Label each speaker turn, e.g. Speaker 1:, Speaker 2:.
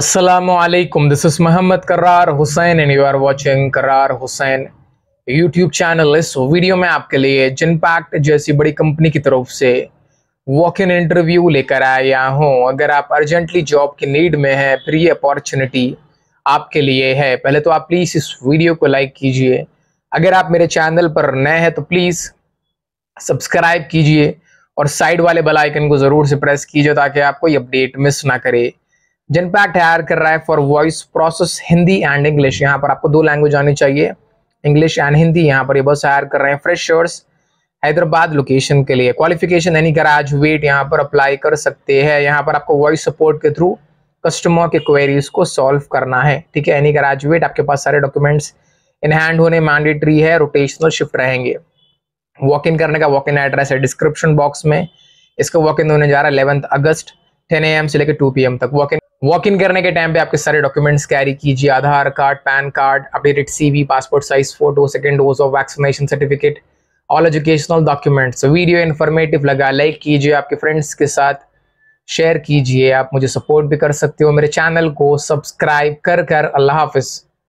Speaker 1: Assalamualaikum. This is Muhammad Karrar Hussain and you are watching Karrar Hussain YouTube channel. इस video में आपके लिए जिनपैक्ट जैसी बड़ी कंपनी की तरफ से वॉक इन इंटरव्यू लेकर आया हूँ अगर आप अर्जेंटली जॉब की नीड में हैं फिर ये अपॉर्चुनिटी आपके लिए है पहले तो आप प्लीज़ इस वीडियो को लाइक कीजिए अगर आप मेरे चैनल पर नए हैं तो प्लीज़ सब्सक्राइब कीजिए और साइड वाले बेलाइकन को ज़रूर से प्रेस कीजिए ताकि आपको कोई अपडेट मिस ना करे जिनपैक्ट हायर कर रहा है for voice process Hindi and English यहाँ पर आपको दो लैंग्वेज आनी चाहिए इंग्लिश एंड हिंदी यहाँ पर ये बस हायर कर रहे हैं फ्रेशर्स हैदराबाद लोकेशन के लिए क्वालिफिकेशन नहीं करा आज वेट यहाँ पर अप्लाई कर सकते हैं यहाँ पर आपको वॉइस सपोर्ट के थ्रू कस्टमर के क्वेरीज को सॉल्व करना है ठीक है एनी वेट आपके पास सारे डॉक्यूमेंट्स इन हैंड होने मैंडेटरी है रोटेशनल शिफ्ट रहेंगे वॉक इन करने का वॉक इन एड्रेस है डिस्क्रिप्शन बॉक्स में इसका वॉक इन होने जा रहा है अगस्त टेन से लेकर टू तक वॉक इन वॉक इन करने के टाइम पे आपके सारे डॉक्यूमेंट्स कैरी कीजिए Aadhaar card PAN card updated CV passport size photo second dose of vaccination certificate all educational documents video informative लगा लाइक कीजिए आपके फ्रेंड्स के साथ शेयर कीजिए आप मुझे सपोर्ट भी कर सकते हो मेरे चैनल को सब्सक्राइब कर कर अल्लाह हाफिज़